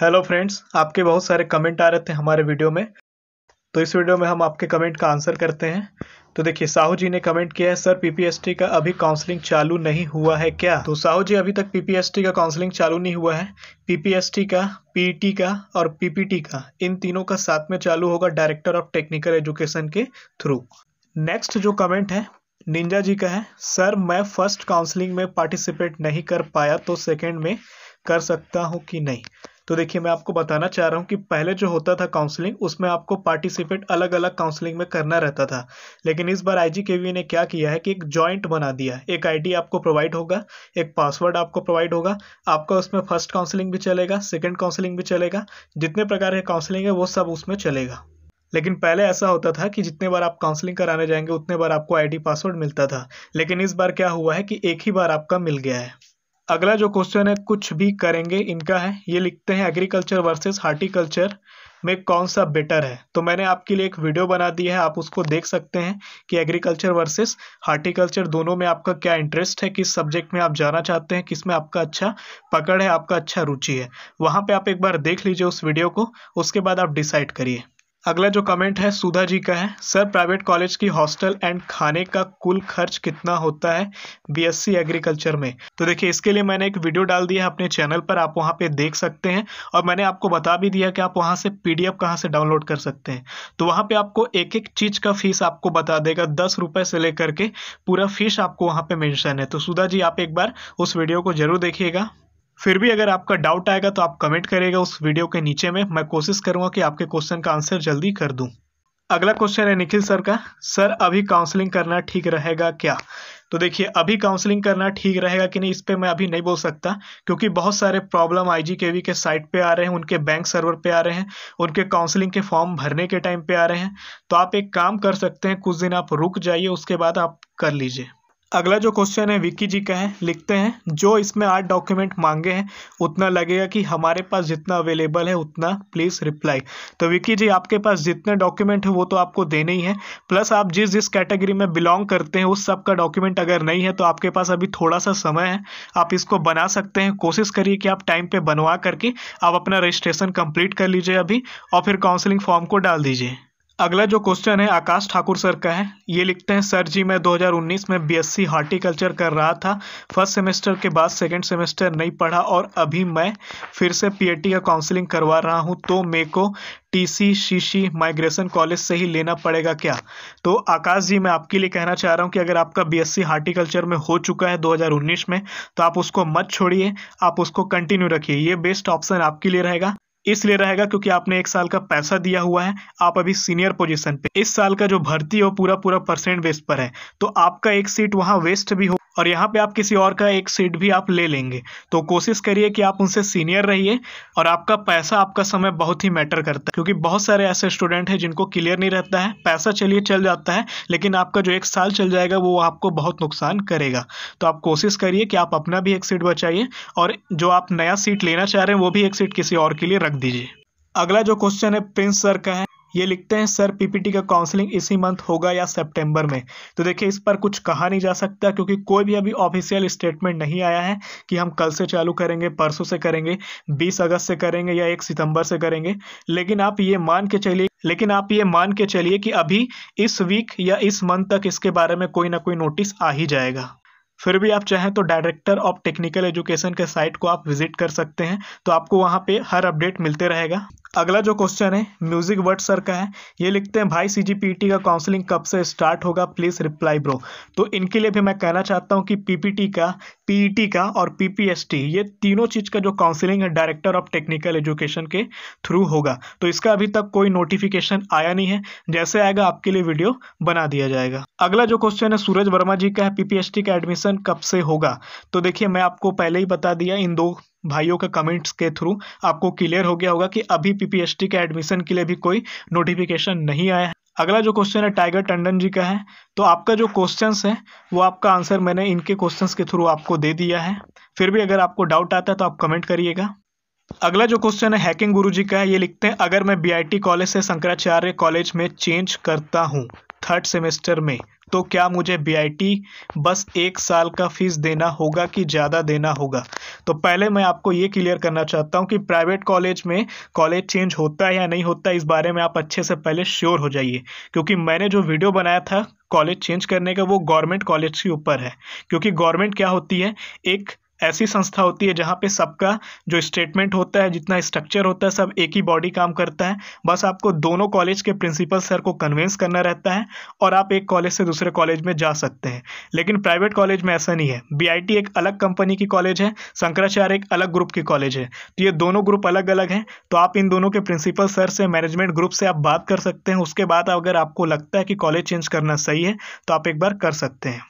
hello friends आपके बहुत सारे कमेंट आ रहे थे हमारे वीडियो में तो इस वीडियो में हम आपके कमेंट का आंसर करते हैं तो देखिए साहू जी ने कमेंट किया है सर पीपीएसटी का अभी काउंसलिंग चालू नहीं हुआ है क्या तो साहू जी अभी तक पीपीएसटी का काउंसलिंग चालू नहीं हुआ है पीपीएसटी का पीटी e का और पीपीटी का इन तीनों का साथ में चालू होगा डायरेक्टर ऑफ टेक्निकल एजुकेशन के थ्रू नेक्स्ट जो कमेंट है निंजा जी का है सर मैं फर्स्ट काउंसलिंग में पार्टिसिपेट नहीं कर पाया तो सेकेंड में कर सकता हूँ कि नहीं तो देखिए मैं आपको बताना चाह रहा हूँ कि पहले जो होता था काउंसलिंग उसमें आपको पार्टिसिपेट अलग अलग काउंसलिंग में करना रहता था लेकिन इस बार आई ने क्या किया है कि एक ज्वाइंट बना दिया एक आई आपको प्रोवाइड होगा एक पासवर्ड आपको प्रोवाइड होगा आपका उसमें फर्स्ट काउंसलिंग भी चलेगा सेकेंड काउंसलिंग भी चलेगा जितने प्रकार के काउंसलिंग है वो सब उसमें चलेगा लेकिन पहले ऐसा होता था कि जितने बार आप काउंसलिंग कराने जाएंगे उतने बार आपको आईडी पासवर्ड मिलता था लेकिन इस बार क्या हुआ है कि एक ही बार आपका मिल गया है अगला जो क्वेश्चन है कुछ भी करेंगे इनका है ये लिखते हैं एग्रीकल्चर वर्सेस हार्टिकल्चर में कौन सा बेटर है तो मैंने आपके लिए एक वीडियो बना दी है आप उसको देख सकते हैं कि एग्रीकल्चर वर्सेस हार्टिकल्चर दोनों में आपका क्या इंटरेस्ट है किस सब्जेक्ट में आप जाना चाहते हैं किस में आपका अच्छा पकड़ है आपका अच्छा रुचि है वहाँ पर आप एक बार देख लीजिए उस वीडियो को उसके बाद आप डिसाइड करिए अगला जो कमेंट है सुधा जी का है सर प्राइवेट कॉलेज की हॉस्टल एंड खाने का कुल खर्च कितना होता है बीएससी एग्रीकल्चर में तो देखिए इसके लिए मैंने एक वीडियो डाल दिया है अपने चैनल पर आप वहाँ पे देख सकते हैं और मैंने आपको बता भी दिया कि आप वहाँ से पीडीएफ कहाँ से डाउनलोड कर सकते हैं तो वहाँ पर आपको एक एक चीज़ का फीस आपको बता देगा दस रुपये से लेकर के पूरा फीस आपको वहाँ पर मैंशन है तो सुधा जी आप एक बार उस वीडियो को जरूर देखिएगा फिर भी अगर आपका डाउट आएगा तो आप कमेंट करेगा उस वीडियो के नीचे में मैं कोशिश करूँगा कि आपके क्वेश्चन का आंसर जल्दी कर दूँ अगला क्वेश्चन है निखिल सर का सर अभी काउंसलिंग करना ठीक रहेगा क्या तो देखिए अभी काउंसलिंग करना ठीक रहेगा कि नहीं इस पर मैं अभी नहीं बोल सकता क्योंकि बहुत सारे प्रॉब्लम आईजीकेवी के साइट पे आ रहे हैं उनके बैंक सर्वर पे आ रहे हैं उनके काउंसलिंग के फॉर्म भरने के टाइम पे आ रहे हैं तो आप एक काम कर सकते हैं कुछ दिन आप रुक जाइए उसके बाद आप कर लीजिए अगला जो क्वेश्चन है विक्की जी का है लिखते हैं जो इसमें आठ डॉक्यूमेंट मांगे हैं उतना लगेगा कि हमारे पास जितना अवेलेबल है उतना प्लीज़ रिप्लाई तो विक्की जी आपके पास जितने डॉक्यूमेंट है वो तो आपको देने ही है प्लस आप जिस जिस कैटेगरी में बिलोंग करते हैं उस सब का डॉक्यूमेंट अगर नहीं है तो आपके पास अभी थोड़ा सा समय है आप इसको बना सकते हैं कोशिश करिए कि आप टाइम पर बनवा करके आप अपना रजिस्ट्रेशन कंप्लीट कर लीजिए अभी और फिर काउंसिलिंग फॉर्म को डाल दीजिए अगला जो क्वेश्चन है आकाश ठाकुर सर का है ये लिखते हैं सर जी मैं 2019 में बीएससी हार्टिकल्चर कर रहा था फर्स्ट सेमेस्टर के बाद सेकंड सेमेस्टर नहीं पढ़ा और अभी मैं फिर से पीएटी e का काउंसलिंग करवा रहा हूँ तो मे को टीसी शीशी माइग्रेशन कॉलेज से ही लेना पड़ेगा क्या तो आकाश जी मैं आपके लिए कहना चाह रहा हूँ कि अगर आपका बीएससी हार्टिकल्चर में हो चुका है 2019 में तो आप उसको मत छोड़िए आप उसको कंटिन्यू रखिए ये बेस्ट ऑप्शन आपके लिए रहेगा इसलिए रहेगा क्योंकि आपने एक साल का पैसा दिया हुआ है आप अभी सीनियर पोजीशन पे इस साल का जो भर्ती हो पूरा पूरा परसेंट वेस्ट पर है तो आपका एक सीट वहां वेस्ट भी हो और यहाँ पे आप किसी और का एक सीट भी आप ले लेंगे तो कोशिश करिए कि आप उनसे सीनियर रहिए और आपका पैसा आपका समय बहुत ही मैटर करता है क्योंकि बहुत सारे ऐसे स्टूडेंट हैं जिनको क्लियर नहीं रहता है पैसा चलिए चल जाता है लेकिन आपका जो एक साल चल जाएगा वो आपको बहुत नुकसान करेगा तो आप कोशिश करिए कि आप अपना भी एक सीट बचाइए और जो आप नया सीट लेना चाह रहे हैं वो भी एक सीट किसी और के लिए रख दीजिए अगला जो क्वेश्चन है प्रिंस सर का है ये लिखते हैं सर पीपीटी का काउंसलिंग इसी मंथ होगा या सितंबर में तो देखिए इस पर कुछ कहा नहीं जा सकता क्योंकि कोई भी अभी ऑफिशियल स्टेटमेंट नहीं आया है कि हम कल से चालू करेंगे परसों से करेंगे बीस अगस्त से करेंगे या एक सितंबर से करेंगे लेकिन आप ये मान के चलिए लेकिन आप ये मान के चलिए कि अभी इस वीक या इस मंथ तक इसके बारे में कोई ना कोई नोटिस आ ही जाएगा फिर भी आप चाहें तो डायरेक्टर ऑफ टेक्निकल एजुकेशन के साइट को आप विजिट कर सकते हैं तो आपको वहाँ पे हर अपडेट मिलते रहेगा अगला जो क्वेश्चन है म्यूजिक वर्ड सर का है ये लिखते हैं भाई सीजीपीटी का काउंसलिंग कब से स्टार्ट होगा प्लीज़ रिप्लाई ब्रो तो इनके लिए भी मैं कहना चाहता हूँ कि पीपीटी का पीटी e का और पीपीएसटी ये तीनों चीज़ का जो काउंसलिंग है डायरेक्टर ऑफ टेक्निकल एजुकेशन के थ्रू होगा तो इसका अभी तक कोई नोटिफिकेशन आया नहीं है जैसे आएगा आपके लिए वीडियो बना दिया जाएगा अगला जो क्वेश्चन है सूरज वर्मा जी का है पीपीएसटी का एडमिशन कब से होगा तो देखिए मैं आपको पहले ही बता दिया इन दो भाइयों का कमेंट्स के थ्रू आपको क्लियर हो गया होगा कि अभी पीपीएसटी के एडमिशन के लिए भी कोई नोटिफिकेशन नहीं आया है अगला जो क्वेश्चन है टाइगर टंडन जी का है तो आपका जो क्वेश्चन है वो आपका आंसर मैंने इनके क्वेश्चन के थ्रू आपको दे दिया है फिर भी अगर आपको डाउट आता है तो आप कमेंट करिएगा अगला जो क्वेश्चन है हैकिंग गुरुजी का है ये लिखते हैं अगर मैं बीआईटी कॉलेज से शंकराचार्य कॉलेज में चेंज करता हूँ थर्ड सेमेस्टर में तो क्या मुझे बी बस एक साल का फीस देना होगा कि ज़्यादा देना होगा तो पहले मैं आपको ये क्लियर करना चाहता हूँ कि प्राइवेट कॉलेज में कॉलेज चेंज होता है या नहीं होता इस बारे में आप अच्छे से पहले श्योर हो जाइए क्योंकि मैंने जो वीडियो बनाया था कॉलेज चेंज करने का वो गवर्नमेंट कॉलेज के ऊपर है क्योंकि गवर्नमेंट क्या होती है एक ऐसी संस्था होती है जहाँ पे सबका जो स्टेटमेंट होता है जितना स्ट्रक्चर होता है सब एक ही बॉडी काम करता है बस आपको दोनों कॉलेज के प्रिंसिपल सर को कन्वेंस करना रहता है और आप एक कॉलेज से दूसरे कॉलेज में जा सकते हैं लेकिन प्राइवेट कॉलेज में ऐसा नहीं है बी एक अलग कंपनी की कॉलेज है शंकराचार्य एक अलग ग्रुप की कॉलेज है तो ये दोनों ग्रुप अलग अलग हैं तो आप इन दोनों के प्रिंसिपल सर से मैनेजमेंट ग्रुप से आप बात कर सकते हैं उसके बाद अगर आपको लगता है कि कॉलेज चेंज करना सही है तो आप एक बार कर सकते हैं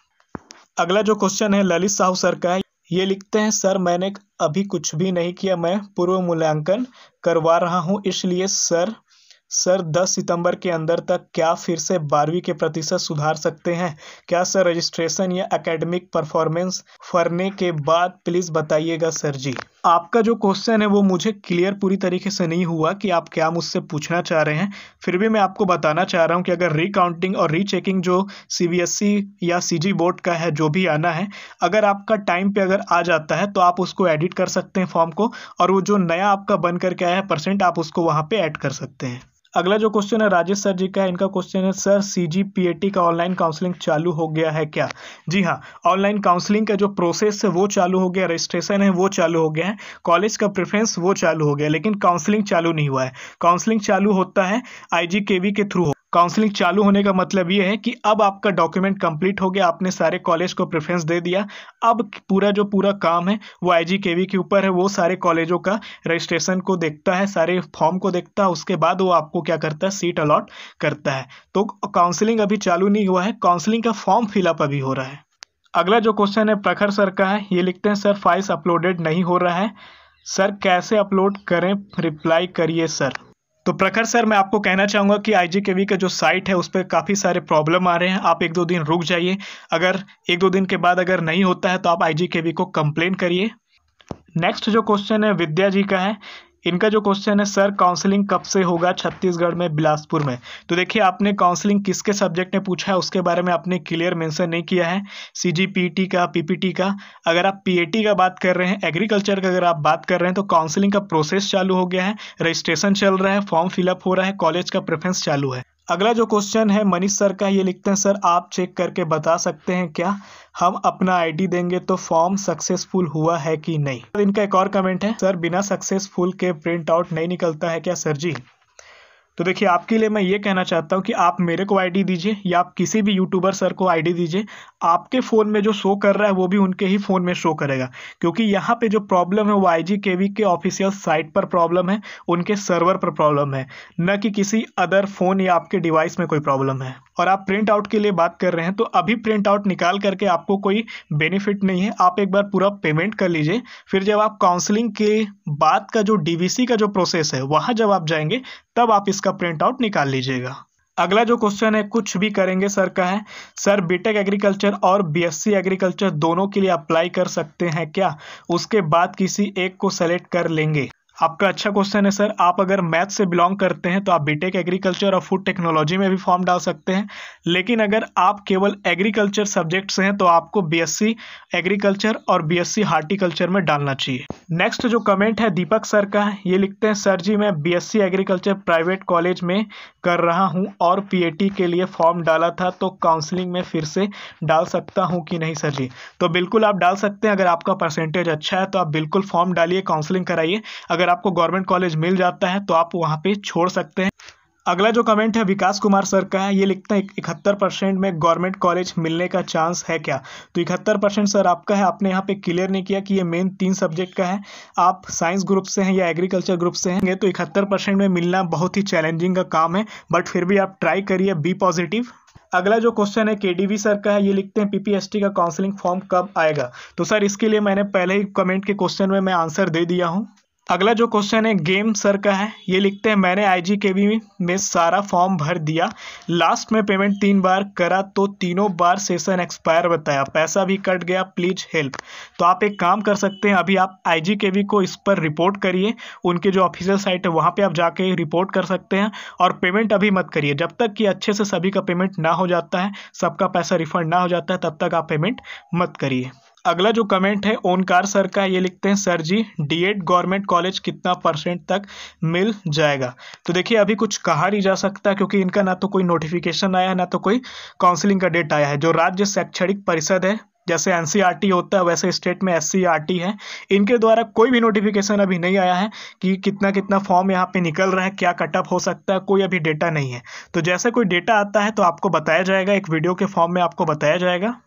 अगला जो क्वेश्चन है ललित साहू सर का है ये लिखते हैं सर मैंने अभी कुछ भी नहीं किया मैं पूर्व मूल्यांकन करवा रहा हूँ इसलिए सर सर 10 सितंबर के अंदर तक क्या फिर से बारहवीं के प्रतिशत सुधार सकते हैं क्या सर रजिस्ट्रेशन या एकेडमिक परफॉर्मेंस फरने के बाद प्लीज़ बताइएगा सर जी आपका जो क्वेश्चन है वो मुझे क्लियर पूरी तरीके से नहीं हुआ कि आप क्या मुझसे पूछना चाह रहे हैं फिर भी मैं आपको बताना चाह रहा हूँ कि अगर रिकाउंटिंग और रीचेकिंग जो सीबीएसई या सीजी बोर्ड का है जो भी आना है अगर आपका टाइम पे अगर आ जाता है तो आप उसको एडिट कर सकते हैं फॉर्म को और वो जो नया आपका बन करके आया है परसेंट आप उसको वहाँ पर ऐड कर सकते हैं अगला जो क्वेश्चन है राजेश सर जी का इनका क्वेश्चन है सर सी का ऑनलाइन काउंसलिंग चालू हो गया है क्या जी हाँ ऑनलाइन काउंसलिंग का जो प्रोसेस है वो चालू हो गया रजिस्ट्रेशन है वो चालू हो गया है कॉलेज का प्रेफरेंस वो चालू हो गया लेकिन काउंसलिंग चालू नहीं हुआ है काउंसलिंग चालू होता है आई के के थ्रू काउंसलिंग चालू होने का मतलब ये है कि अब आपका डॉक्यूमेंट कंप्लीट हो गया आपने सारे कॉलेज को प्रेफरेंस दे दिया अब पूरा जो पूरा काम है वो आई जी के वी के ऊपर है वो सारे कॉलेजों का रजिस्ट्रेशन को देखता है सारे फॉर्म को देखता है उसके बाद वो आपको क्या करता है सीट अलॉट करता है तो काउंसलिंग अभी चालू नहीं हुआ है काउंसलिंग का फॉर्म फिलअप अभी हो रहा है अगला जो क्वेश्चन है प्रखर सर का है ये लिखते हैं सर फाइल्स अपलोडेड नहीं हो रहा है सर कैसे अपलोड करें रिप्लाई करिए सर तो प्रखर सर मैं आपको कहना चाहूँगा कि आई का जो साइट है उस पर काफ़ी सारे प्रॉब्लम आ रहे हैं आप एक दो दिन रुक जाइए अगर एक दो दिन के बाद अगर नहीं होता है तो आप आई को कंप्लेन करिए नेक्स्ट जो क्वेश्चन है विद्या जी का है इनका जो क्वेश्चन है सर काउंसलिंग कब से होगा छत्तीसगढ़ में बिलासपुर में तो देखिए आपने काउंसलिंग किसके सब्जेक्ट ने पूछा है उसके बारे में आपने क्लियर मेंशन नहीं किया है सीजीपीटी e का पीपीटी का अगर आप पीएटी का बात कर रहे हैं एग्रीकल्चर का अगर आप बात कर रहे हैं तो काउंसलिंग का प्रोसेस चालू हो गया है रजिस्ट्रेशन चल रहा है फॉर्म फिलअप हो रहा है कॉलेज का प्रेफरेंस चालू है अगला जो क्वेश्चन है मनीष सर का ये लिखते हैं सर आप चेक करके बता सकते हैं क्या हम अपना आईडी देंगे तो फॉर्म सक्सेसफुल हुआ है कि नहीं इनका एक और कमेंट है सर बिना सक्सेसफुल के प्रिंट आउट नहीं निकलता है क्या सर जी तो देखिए आपके लिए मैं ये कहना चाहता हूँ कि आप मेरे को आईडी दीजिए या आप किसी भी यूट्यूबर सर को आईडी दीजिए आपके फ़ोन में जो शो कर रहा है वो भी उनके ही फ़ोन में शो करेगा क्योंकि यहाँ पे जो प्रॉब्लम है वो आई जी के वी के ऑफिशियल साइट पर प्रॉब्लम है उनके सर्वर पर प्रॉब्लम है न कि किसी अदर फ़ोन या आपके डिवाइस में कोई प्रॉब्लम है और आप प्रिंट आउट के लिए बात कर रहे हैं तो अभी प्रिंट आउट निकाल करके आपको कोई बेनिफिट नहीं है आप एक बार पूरा पेमेंट कर लीजिए फिर जब आप काउंसलिंग के बाद का जो डीवीसी का जो प्रोसेस है वहां जब आप जाएंगे तब आप इसका प्रिंट आउट निकाल लीजिएगा अगला जो क्वेश्चन है कुछ भी करेंगे सर का है सर बीटेक एग्रीकल्चर और बीएससी एग्रीकल्चर दोनों के लिए अप्लाई कर सकते हैं क्या उसके बाद किसी एक को सेलेक्ट कर लेंगे आपका अच्छा क्वेश्चन है सर आप अगर मैथ से बिलोंग करते हैं तो आप बीटेक एग्रीकल्चर और फूड टेक्नोलॉजी में भी फॉर्म डाल सकते हैं लेकिन अगर आप केवल एग्रीकल्चर सब्जेक्ट से हैं तो आपको बीएससी एग्रीकल्चर और बीएससी हार्टिकल्चर में डालना चाहिए नेक्स्ट जो कमेंट है दीपक सर का ये लिखते हैं सर जी मैं बी एग्रीकल्चर प्राइवेट कॉलेज में कर रहा हूँ और पीएटी के लिए फॉर्म डाला था तो काउंसलिंग में फिर से डाल सकता हूँ कि नहीं सर जी तो बिल्कुल आप डाल सकते हैं अगर आपका परसेंटेज अच्छा है तो आप बिल्कुल फॉर्म डालिए काउंसलिंग कराइए अगर आपको गवर्नमेंट कॉलेज मिल जाता है तो आप वहाँ पर छोड़ सकते हैं अगला जो कमेंट है विकास कुमार सर का है ये लिखता है इकहत्तर परसेंट में गवर्नमेंट कॉलेज मिलने का चांस है क्या तो इकहत्तर परसेंट सर आपका है आपने यहाँ पे क्लियर नहीं किया कि ये मेन तीन सब्जेक्ट का है आप साइंस ग्रुप से हैं या एग्रीकल्चर ग्रुप से हैं तो इकहत्तर परसेंट में मिलना बहुत ही चैलेंजिंग का काम है बट फिर भी आप ट्राई करिए बी पॉजिटिव अगला जो क्वेश्चन है केडीवी सर का है ये लिखते हैं पीपीएसटी का काउंसलिंग फॉर्म कब आएगा तो सर इसके लिए मैंने पहले ही कमेंट के क्वेश्चन में मैं आंसर दे दिया हूँ अगला जो क्वेश्चन है गेम सर का है ये लिखते हैं मैंने आईजीकेबी में सारा फॉर्म भर दिया लास्ट में पेमेंट तीन बार करा तो तीनों बार सेशन एक्सपायर बताया पैसा भी कट गया प्लीज हेल्प तो आप एक काम कर सकते हैं अभी आप आईजीकेबी को इस पर रिपोर्ट करिए उनके जो ऑफिशियल साइट है वहाँ पर आप जाके रिपोर्ट कर सकते हैं और पेमेंट अभी मत करिए जब तक कि अच्छे से सभी का पेमेंट ना हो जाता है सबका पैसा रिफंड ना हो जाता है तब तक आप पेमेंट मत करिए अगला जो कमेंट है ओनकार सर का ये लिखते हैं sir ji DEd government college कितना परसेंट तक मिल जाएगा तो देखिए अभी कुछ कहा नहीं जा सकता क्योंकि इनका ना तो कोई नोटिफिकेशन आया है ना तो कोई काउंसलिंग का डेट आया है जो राज्य शैक्षणिक परिषद है जैसे एन e होता है वैसे स्टेट में एस e है इनके द्वारा कोई भी नोटिफिकेशन अभी नहीं आया है कि कितना कितना फॉर्म यहाँ पे निकल रहा है क्या कटअप हो सकता है कोई अभी डेटा नहीं है तो जैसे कोई डेटा आता है तो आपको बताया जाएगा एक वीडियो के फॉर्म में आपको बताया जाएगा